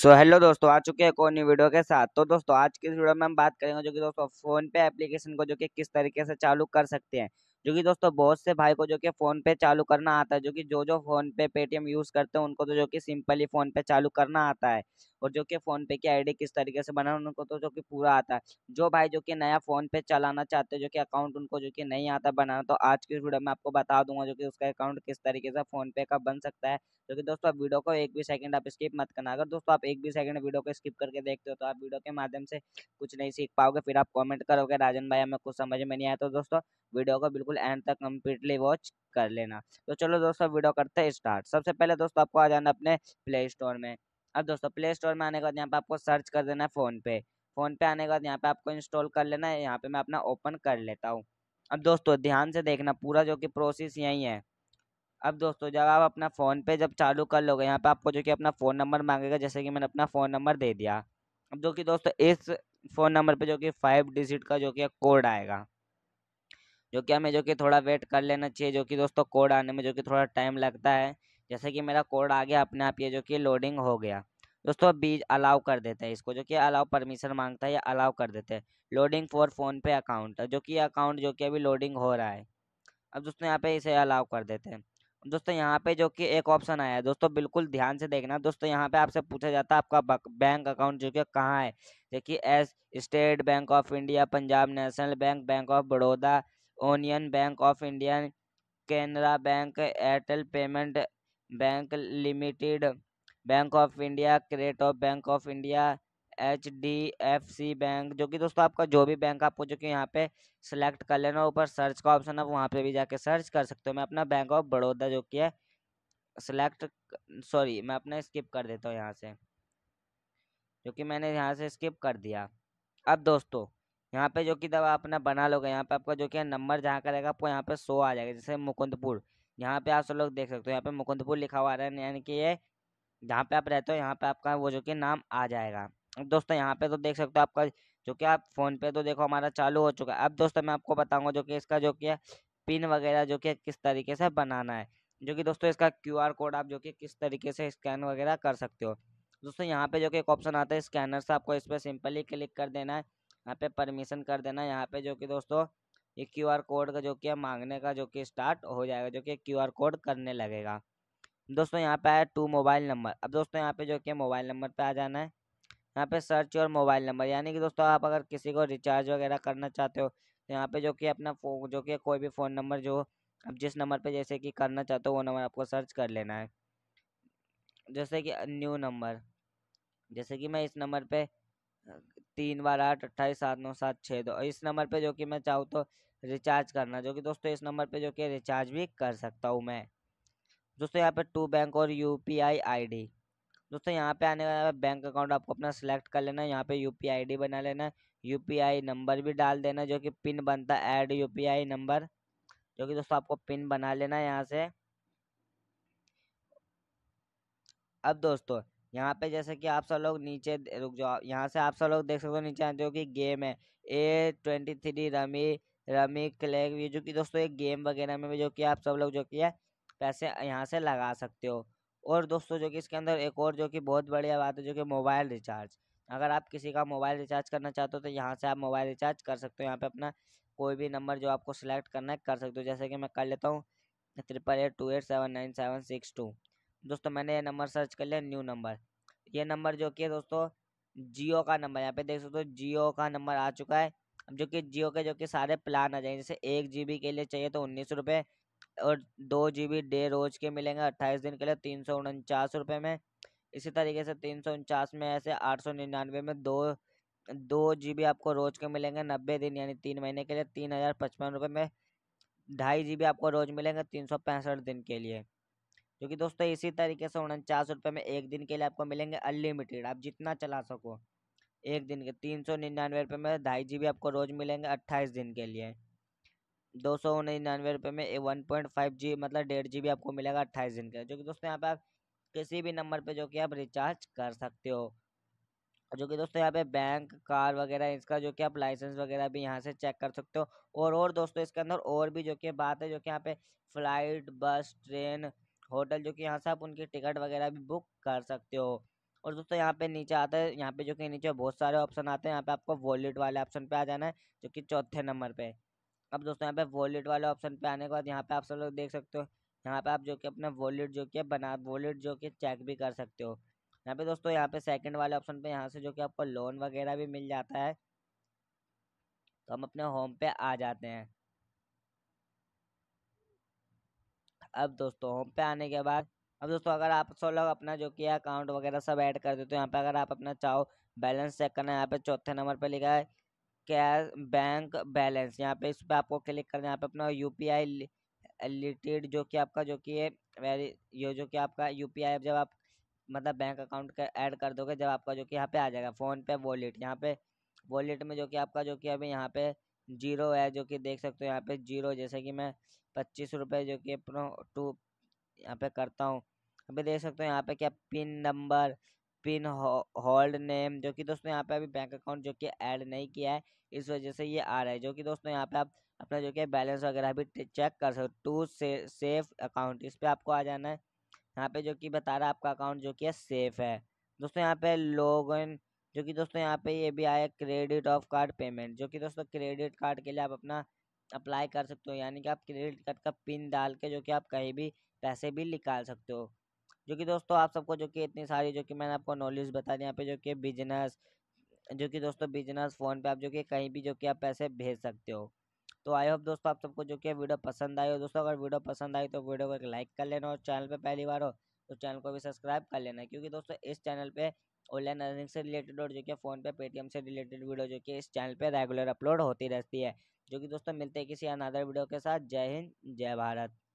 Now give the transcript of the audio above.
सो so, hello दोस्तों आ चुके हैं कोई वीडियो के साथ तो दोस्तों आज की इस वीडियो में हम बात करेंगे जो कि दोस्तों फ़ोन पे एप्लीकेशन को जो कि किस तरीके से चालू कर सकते हैं जो कि दोस्तों बहुत से भाई को जो कि फ़ोन पे चालू करना आता है जो कि जो जो फ़ोन पे पेटीएम यूज़ करते हैं उनको तो जो कि सिंपली फ़ोन पे चालू करना आता है और जो कि फोन पे की आईडी किस तरीके से बनाना उनको तो जो कि पूरा आता है जो भाई जो कि नया फोन पे चलाना चाहते हैं जो कि अकाउंट उनको जो कि नहीं आता बनाना तो आज की वीडियो में आपको बता दूंगा जो कि उसका अकाउंट किस तरीके से फोन पे का बन सकता है जो कि दोस्तों वीडियो को एक भी सेकंड आप स्किप मत करना अगर दोस्तों आप एक भी सेकंड वीडियो को स्किप करके देखते हो तो आप वीडियो के माध्यम से कुछ नहीं सीख पाओगे फिर आप कॉमेंट करोगे राजन भाई हमें कुछ समझ में नहीं आया तो दोस्तों वीडियो को बिल्कुल एंड तक कम्प्लीटली वॉच कर लेना तो चलो दोस्तों वीडियो करते हैं स्टार्ट सबसे पहले दोस्तों आपको आ जाना अपने प्ले स्टोर में अब दोस्तों प्ले स्टोर में आने के बाद यहाँ पे आपको सर्च कर देना है फ़ोन पे फ़ोन पे आने के बाद यहाँ पे आपको इंस्टॉल कर लेना है यहाँ पे मैं अपना ओपन कर लेता हूँ अब दोस्तों ध्यान से देखना पूरा जो कि प्रोसेस यही है अब दोस्तों जब आप अपना फ़ोन पे जब चालू कर लोगे यहाँ पे आपको जो कि अपना फ़ोन नंबर मांगेगा जैसे कि मैंने अपना फ़ोन नंबर दे दिया अब जो कि दोस्तों इस फ़ोन नंबर पे जो कि फाइव डिजिट का जो कि कोड आएगा जो कि हमें जो कि थोड़ा वेट कर लेना चाहिए जो कि दोस्तों कोड आने में जो कि थोड़ा टाइम लगता है जैसे कि मेरा कोड आ गया अपने आप ये जो कि लोडिंग हो गया दोस्तों अब बीज अलाउ कर देते हैं इसको जो कि अलाउ परमिशन मांगता है या अलाउ कर देते हैं लोडिंग फॉर फोन पे अकाउंट जो कि अकाउंट जो कि अभी लोडिंग हो रहा है अब दोस्तों यहाँ पे इसे अलाउ कर देते हैं दोस्तों यहाँ पे जो कि एक ऑप्शन आया है दोस्तों बिल्कुल ध्यान से देखना दोस्तों यहाँ पे आपसे पूछा जाता है आपका बैंक अकाउंट जो कि कहाँ है देखिए एस State Bank of India Punjab National Bank Bank of Baroda Union Bank of India Canara Bank Airtel Payment Bank Limited Bank of India क्रेट of Bank of India H D F C Bank जो कि दोस्तों आपका जो भी बैंक आपको जो कि यहाँ पे सिलेक्ट कर लेना ऊपर सर्च का ऑप्शन है वहाँ पे भी जाके सर्च कर सकते हो मैं अपना बैंक ऑफ बड़ौदा जो कि है सिलेक्ट सॉरी मैं अपना स्किप कर देता हूँ यहाँ से जो कि मैंने यहाँ से स्किप कर दिया अब दोस्तों यहाँ पे जो कि दवा अपना बना लोगे यहाँ पे आपका जो कि नंबर जहाँ का रहेगा आपको यहाँ पे सो आ जाएगा जैसे मुकुंदपुर यहाँ पे आप सब लोग देख सकते हो यहाँ पे मुकुंदपुर लिखा हुआ है यानी कि ये जहाँ पे आप रहते हो यहाँ पे आपका वो जो कि नाम आ जाएगा अब दोस्तों यहाँ पे तो देख सकते हो आपका जो कि आप फोन पे तो देखो हमारा चालू हो चुका है अब दोस्तों मैं आपको बताऊंगा जो कि इसका जो कि पिन वगैरह जो कि किस तरीके से बनाना है जो कि दोस्तों इसका क्यू आर कोड आप जो कि किस तरीके से स्कैन वगैरह कर सकते हो दोस्तों यहाँ पे जो कि एक ऑप्शन आता है स्कैनर से आपको इस पर सिंपली क्लिक कर देना है यहाँ पे परमिशन कर देना है यहाँ पे जो कि दोस्तों ये क्यूआर कोड का जो कि मांगने का जो कि स्टार्ट हो जाएगा जो कि क्यूआर कोड करने लगेगा दोस्तों यहाँ पे आया टू मोबाइल नंबर अब दोस्तों यहाँ पे जो कि मोबाइल नंबर पे आ जाना है यहाँ पे सर्च और मोबाइल नंबर यानी कि दोस्तों आप अगर किसी को रिचार्ज वगैरह करना चाहते हो तो यहाँ पे जो कि अपना जो कि कोई भी फ़ोन नंबर जो अब जिस नंबर पे जैसे कि करना चाहते हो वो नंबर आपको सर्च कर लेना है जैसे कि न्यू नंबर जैसे कि मैं इस नंबर पर तीन बार आठ अट्ठाईस सात नौ सात छः दो तो इस नंबर पे जो कि मैं चाहूँ तो रिचार्ज करना जो कि दोस्तों इस नंबर पे जो कि रिचार्ज भी कर सकता हूँ मैं दोस्तों यहाँ पे टू बैंक और U P I I D दोस्तों यहाँ पे आने वाला बैंक अकाउंट आपको अपना सिलेक्ट कर लेना है यहाँ पे यू पी आई डी बना लेना है यू पी आई नंबर भी डाल देना जो कि पिन बनता है add U P I number जो कि दोस्तों आपको पिन बना लेना है यहाँ से अब दोस्तों यहाँ पे जैसे कि आप सब लोग नीचे रुक जाओ यहाँ से आप सब लोग देख सकते हो नीचे जो कि गेम है A twenty three rummy rummy क्लेग ये जो कि दोस्तों एक गेम वगैरह में भी जो कि आप सब लोग जो कि है पैसे यहाँ से लगा सकते हो और दोस्तों जो कि इसके अंदर एक और जो कि बहुत बढ़िया बात है जो कि मोबाइल रिचार्ज अगर आप किसी का मोबाइल रिचार्ज करना चाहते हो तो यहाँ से आप मोबाइल रिचार्ज कर सकते हो यहाँ पर अपना कोई भी नंबर जो आपको सिलेक्ट करना है कर सकते हो जैसे कि मैं कर लेता हूँ triple eight two eight seven nine seven six two दोस्तों मैंने ये नंबर सर्च कर लिया न्यू नंबर ये नंबर जो कि है दोस्तों जियो का नंबर यहाँ पे देख सकते हो जियो का नंबर आ चुका है जो कि जियो के जो कि सारे प्लान आ जाएंगे जैसे एक जीबी के लिए चाहिए तो उन्नीस रुपये और दो जी बी डे रोज के मिलेंगे अट्ठाईस दिन के लिए तीन सौ उनचास रुपये में इसी तरीके से तीन सौ उनचास में ऐसे आठ सौ निन्यानवे में दो दो जी बी आपको रोज के मिलेंगे नब्बे दिन यानी तीन महीने के लिए तीन हज़ार पचपन रुपये में ढाई जी बी आपको रोज मिलेंगे तीन सौ पैंसठ दिन के लिए जो कि दोस्तों इसी तरीके से उनचास रुपये में एक दिन के लिए आपको मिलेंगे अनलिमिटेड आप जितना चला सको एक दिन के तीन सौ निन्यानवे रुपये में ढाई जी आपको रोज़ मिलेंगे अट्ठाईस दिन के लिए दो सौ निन्यानवे रुपये में वन पॉइंट फाइव जी मतलब डेढ़ जी आपको मिलेगा अट्ठाईस दिन के जो कि दोस्तों यहाँ पे आप किसी भी नंबर पर जो कि आप रिचार्ज कर सकते हो जो कि दोस्तों यहाँ पे बैंक कार वगैरह इसका जो कि आप लाइसेंस वगैरह भी यहाँ से चेक कर सकते हो और और दोस्तों इसके अंदर और भी जो कि बात है जो कि यहाँ पे फ्लाइट बस ट्रेन होटल जो कि यहाँ से आप उनकी टिकट वगैरह भी बुक कर सकते हो और दोस्तों यहाँ पे नीचे आता है यहाँ पे जो कि नीचे बहुत सारे ऑप्शन आते हैं यहाँ पे आपको वॉलेट वाले ऑप्शन पे आ जाना है जो कि चौथे नंबर पे अब दोस्तों यहाँ पे वॉलेट वाले ऑप्शन पे आने के बाद यहाँ पे आप सब लोग देख सकते हो यहाँ पे आप जो कि अपना वॉलेट जो कि बना वॉलेट जो कि चेक भी कर सकते हो यहाँ पे दोस्तों यहाँ पे सेकेंड वाले ऑप्शन पे यहाँ से जो कि आपको लोन वगैरह भी मिल जाता है तो हम अपने होम पे आ जाते हैं अब दोस्तों होम पे आने के बाद अब दोस्तों अगर आप सब लोग अपना जो कि अकाउंट वगैरह सब ऐड कर देते हो यहाँ पे अगर आप अपना चाहो बैलेंस चेक करना है यहाँ पे चौथे नंबर पे लिखा है कैश बैंक बैलेंस यहाँ पे इस पर आपको क्लिक करना है यहाँ पे अपना यू पी आई रिलेटेड जो कि आपका जो कि है वेरी ये जो कि आपका यू पी आई जब आप मतलब बैंक अकाउंट का ऐड कर दोगे जब आपका जो कि यहाँ पे आ जाएगा फ़ोन पे वॉलेट यहाँ पे वॉलेट में जो कि आपका जो कि अभी यहाँ पे जीरो है जो कि देख सकते हो यहाँ पे जीरो जैसे कि मैं पच्चीस रुपये जो कि अपना टू यहाँ पे करता हूँ अभी देख सकते हो यहाँ पे क्या pin number pin hold name जो कि दोस्तों यहाँ पे अभी बैंक अकाउंट जो कि ऐड नहीं किया है इस वजह से ये आ रहा है जो कि दोस्तों यहाँ पे आप अपना जो कि बैलेंस वगैरह भी चेक कर सकते हो टू से, सेफ अकाउंट इस पर आपको आ जाना है यहाँ पे जो कि बता रहा है आपका अकाउंट जो कि सेफ है दोस्तों यहाँ पे लॉग इन जो कि दोस्तों यहाँ पे ये भी आया क्रेडिट ऑफ कार्ड पेमेंट जो कि दोस्तों क्रेडिट कार्ड के लिए आप अपना अप्लाई कर सकते हो यानी कि आप क्रेडिट कार्ड का पिन डाल के जो कि आप कहीं भी पैसे भी निकाल सकते हो जो कि दोस्तों आप सबको जो कि इतनी सारी जो कि मैंने आपको नॉलेज बता दी यहाँ पे जो कि बिजनेस जो कि दोस्तों बिजनेस फ़ोन पे आप जो कि कहीं भी जो कि आप पैसे भेज सकते हो तो आई होप दोस्तों आप सबको जो कि वीडियो पसंद आई हो दोस्तों अगर वीडियो पसंद आई तो वीडियो को एक लाइक कर लेना और चैनल पर पहली बार हो तो चैनल को भी सब्सक्राइब कर लेना क्योंकि दोस्तों इस चैनल पर ऑनलाइन अर्निंग से रिलेटेड और जो कि फ़ोन पे पेटीएम से रिलेटेड वीडियो जो कि इस चैनल पे रेगुलर अपलोड होती रहती है जो कि दोस्तों मिलते हैं किसी अनदर वीडियो के साथ जय हिंद जय भारत